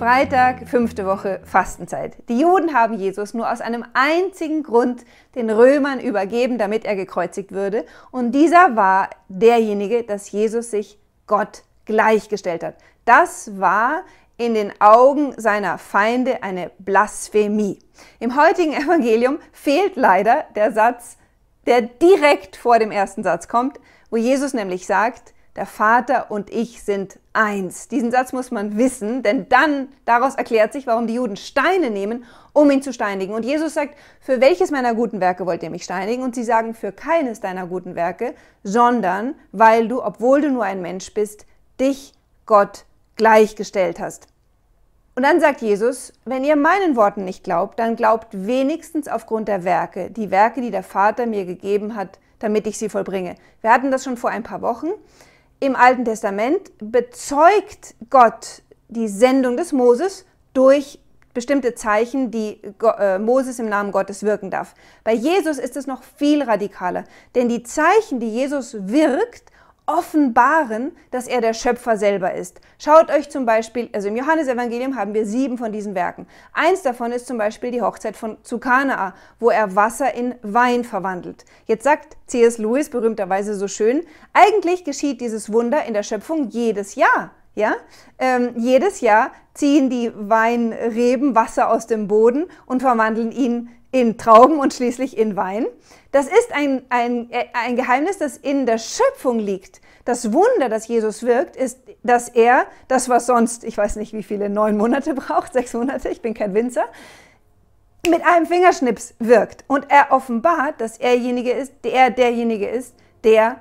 Freitag, fünfte Woche Fastenzeit. Die Juden haben Jesus nur aus einem einzigen Grund den Römern übergeben, damit er gekreuzigt würde. Und dieser war derjenige, dass Jesus sich Gott gleichgestellt hat. Das war in den Augen seiner Feinde eine Blasphemie. Im heutigen Evangelium fehlt leider der Satz, der direkt vor dem ersten Satz kommt, wo Jesus nämlich sagt, der Vater und ich sind eins. Diesen Satz muss man wissen, denn dann daraus erklärt sich, warum die Juden Steine nehmen, um ihn zu steinigen. Und Jesus sagt, für welches meiner guten Werke wollt ihr mich steinigen? Und sie sagen, für keines deiner guten Werke, sondern weil du, obwohl du nur ein Mensch bist, dich Gott gleichgestellt hast. Und dann sagt Jesus, wenn ihr meinen Worten nicht glaubt, dann glaubt wenigstens aufgrund der Werke, die Werke, die der Vater mir gegeben hat, damit ich sie vollbringe. Wir hatten das schon vor ein paar Wochen im Alten Testament bezeugt Gott die Sendung des Moses durch bestimmte Zeichen, die äh, Moses im Namen Gottes wirken darf. Bei Jesus ist es noch viel radikaler, denn die Zeichen, die Jesus wirkt, offenbaren, dass er der Schöpfer selber ist. Schaut euch zum Beispiel, also im Johannesevangelium haben wir sieben von diesen Werken. Eins davon ist zum Beispiel die Hochzeit von Zukanaa, wo er Wasser in Wein verwandelt. Jetzt sagt C.S. Lewis berühmterweise so schön, eigentlich geschieht dieses Wunder in der Schöpfung jedes Jahr. Ja? Ähm, jedes Jahr ziehen die Weinreben Wasser aus dem Boden und verwandeln ihn in in Trauben und schließlich in Wein. Das ist ein, ein, ein Geheimnis, das in der Schöpfung liegt. Das Wunder, das Jesus wirkt, ist, dass er das, was sonst, ich weiß nicht wie viele, neun Monate braucht, sechs Monate, ich bin kein Winzer, mit einem Fingerschnips wirkt. Und er offenbart, dass erjenige ist, der derjenige ist, der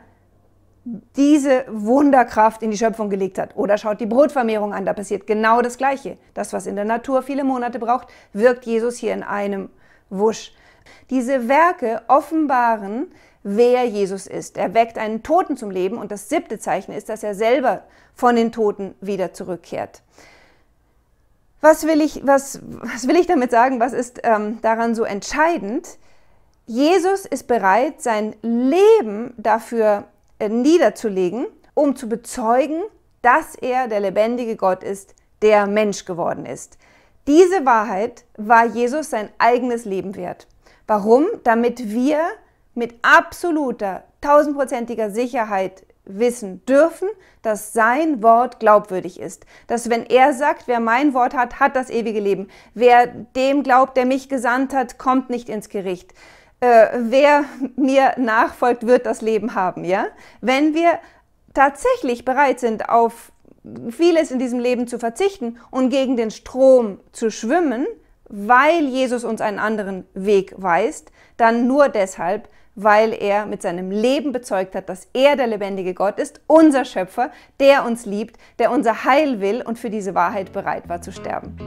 diese Wunderkraft in die Schöpfung gelegt hat. Oder schaut die Brotvermehrung an, da passiert genau das Gleiche. Das, was in der Natur viele Monate braucht, wirkt Jesus hier in einem wusch. Diese Werke offenbaren, wer Jesus ist. Er weckt einen Toten zum Leben und das siebte Zeichen ist, dass er selber von den Toten wieder zurückkehrt. Was will ich, was, was will ich damit sagen? Was ist ähm, daran so entscheidend? Jesus ist bereit, sein Leben dafür äh, niederzulegen, um zu bezeugen, dass er der lebendige Gott ist, der Mensch geworden ist. Diese Wahrheit war Jesus sein eigenes Leben wert. Warum? Damit wir mit absoluter, tausendprozentiger Sicherheit wissen dürfen, dass sein Wort glaubwürdig ist. Dass wenn er sagt, wer mein Wort hat, hat das ewige Leben. Wer dem glaubt, der mich gesandt hat, kommt nicht ins Gericht. Äh, wer mir nachfolgt, wird das Leben haben. Ja? Wenn wir tatsächlich bereit sind, auf vieles in diesem Leben zu verzichten und gegen den Strom zu schwimmen, weil Jesus uns einen anderen Weg weist, dann nur deshalb, weil er mit seinem Leben bezeugt hat, dass er der lebendige Gott ist, unser Schöpfer, der uns liebt, der unser Heil will und für diese Wahrheit bereit war zu sterben.